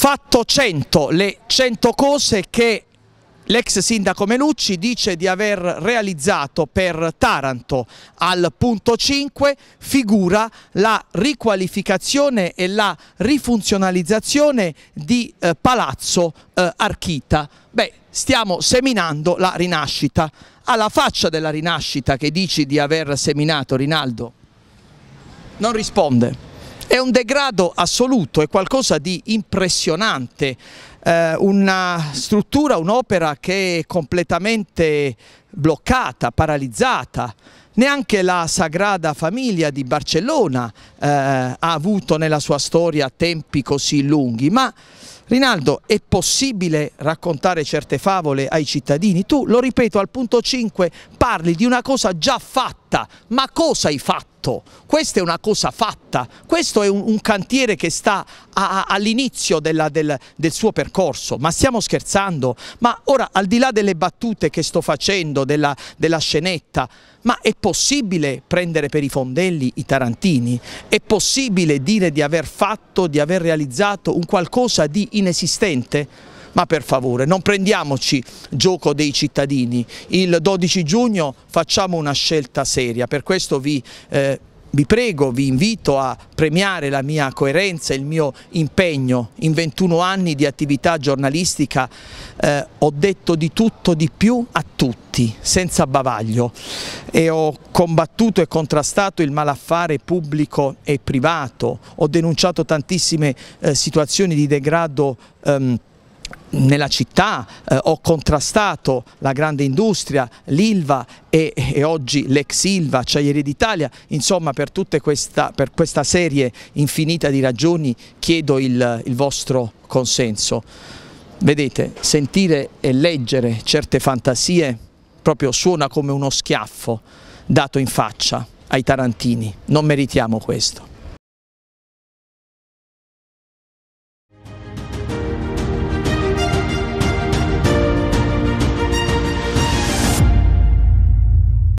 fatto 100, le 100 cose che L'ex sindaco Menucci dice di aver realizzato per Taranto al punto 5 figura la riqualificazione e la rifunzionalizzazione di eh, Palazzo eh, Archita. Beh, stiamo seminando la rinascita. Alla faccia della rinascita che dici di aver seminato Rinaldo non risponde. È un degrado assoluto, è qualcosa di impressionante, eh, una struttura, un'opera che è completamente bloccata, paralizzata. Neanche la Sagrada Famiglia di Barcellona eh, ha avuto nella sua storia tempi così lunghi, ma Rinaldo, è possibile raccontare certe favole ai cittadini? Tu, lo ripeto, al punto 5 parli di una cosa già fatta, ma cosa hai fatto? Questa è una cosa fatta, questo è un, un cantiere che sta all'inizio del, del, suo percorso, ma stiamo scherzando? Ma ora, al di là delle battute che sto facendo, della, della scenetta, ma è possibile prendere per i fondelli i tarantini? È possibile dire di aver fatto, di aver realizzato un qualcosa di inesistente? Ma per favore, non prendiamoci gioco dei cittadini. Il 12 giugno facciamo una scelta seria, per questo vi eh, vi prego, vi invito a premiare la mia coerenza, e il mio impegno. In 21 anni di attività giornalistica eh, ho detto di tutto, di più a tutti, senza bavaglio e ho combattuto e contrastato il malaffare pubblico e privato, ho denunciato tantissime eh, situazioni di degrado ehm, nella città eh, ho contrastato la grande industria, l'Ilva e, e oggi l'ex Ilva, Acciaieri d'Italia, insomma per tutta questa, per questa serie infinita di ragioni chiedo il, il vostro consenso. Vedete, sentire e leggere certe fantasie proprio suona come uno schiaffo dato in faccia ai tarantini, non meritiamo questo.